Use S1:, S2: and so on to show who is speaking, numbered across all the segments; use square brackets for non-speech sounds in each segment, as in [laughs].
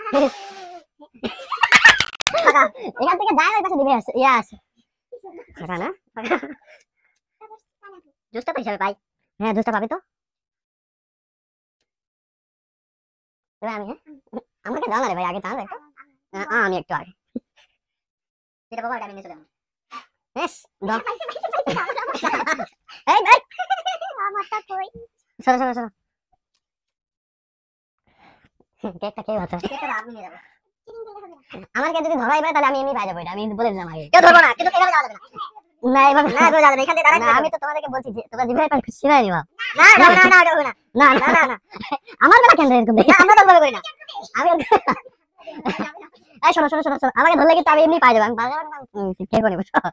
S1: আচ্ছা, এখান থেকে যায় ওই পাশে দিবে আছে ইয়া আছে
S2: ফাঁকা আচ্ছা, না জুসটা তো হিসাবে পাই হ্যাঁ জুসটা পাবে তো তবে আমি হ্যাঁ আমাকে দাও না রে ভাই আগে দাও একটু আমি একটু আগে এটা বাবা আমি নিয়ে চলে যাবো
S1: বেশ দাও [laughs] এই ভাই আমারটা কই সরো সরো সরো আমার যদি ধরাই পায় তাহলে আমি এমনি পাই যাবো আমি বলে দিলাম আগে কেউ ধরবো না কিন্তু এখানে যাওয়া যাবে না আমাকে ধরলে কিন্তু আমি এমনি পাই যাবো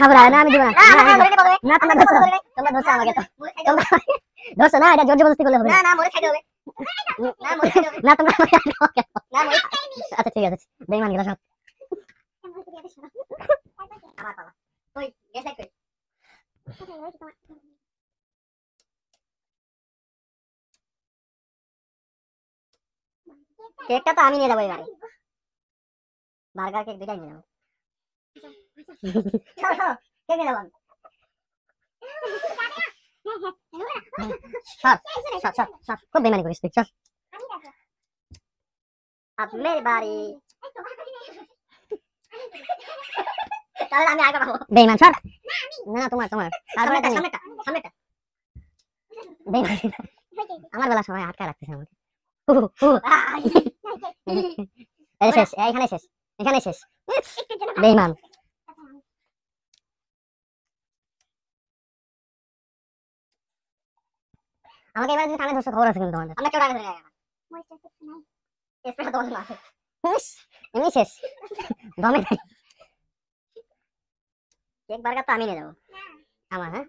S1: না না তো আচ্ছা ঠিক আছে
S2: কেকটা তো আমি নিয়ে যাবো এবারে বার্গার কেক দুটাই নিয়ে যাবো আমি আগে
S1: তোমার তোমার আমার বেলা সবাই আটকা রাখতেছে আমাকে এখানে শেষ এখানে শেষ
S2: বেঈমান আমাকে এবার যদি থানায় ধরছো খবর আছে কিন্তু আমাদের আমরা কেউ টাকা ধরে স্প্রে তোমার জন্য আছে
S1: এমনি শেষ দমে নাই কেক বার্গার তো আমি নিয়ে যাবো আমার হ্যাঁ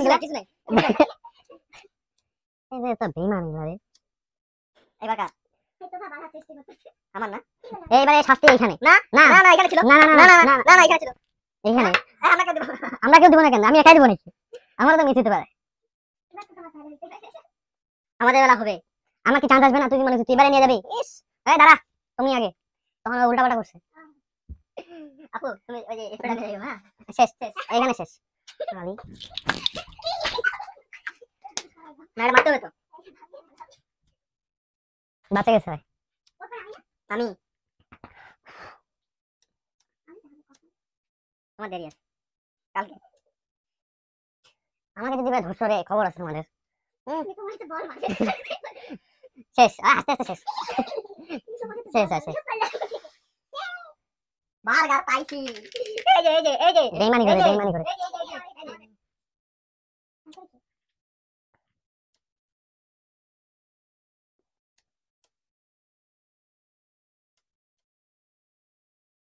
S1: ওখানে আমরা কেউ দিব না কেন আমার তো মিথ্যে পারে আমাদের বেলা হবে আমার কি চান্স আসবে না তুই মানে এবারে নিয়ে যাবি ইস এই দাঁড়া তুমি আগে তখন উল্টা পাল্টা করছে আপু তুমি ওই যে হ্যাঁ? শেষ শেষ এখানে শেষ মায়ের মারতে হবে তো বাঁচা গেছে আমি
S2: আমার দেরি আছে কালকে আমাকে যদি ভাই ধরছো রে খবর আছে আমাদের শেষ আস্তে আস্তে শেষ শেষ আছে বার গার পাইছি এই যে এই যে এই যে বেইমানি করে বেইমানি করে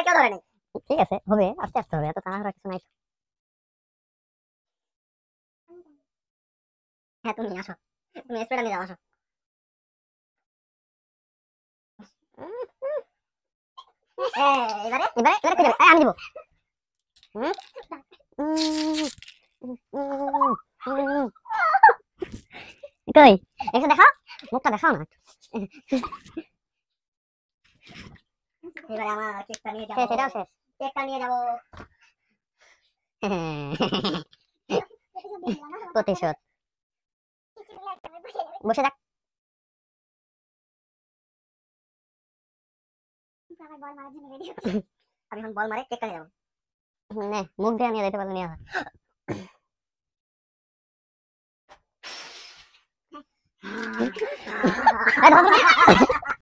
S2: আর কেউ ধরে নাই ঠিক আছে হবে আস্তে আস্তে হবে এত তাড়াহুড়া কিছু নাই হ্যাঁ তুমি আসো তুমি স্প্রেটা নিয়ে যাও আসো এবারে এবারে এবারে খুঁজে আমি দিব
S1: কই একটু দেখাও মুখটা দেখাও না হ্যাঁ, [laughs]
S2: প্রতিশোধ বসে থাক [laughs] আমি এখন বল মারে কেকটা যাবো মুখ
S1: দিয়ে নিয়ে যেতে পারলে নিয়ে
S2: আসা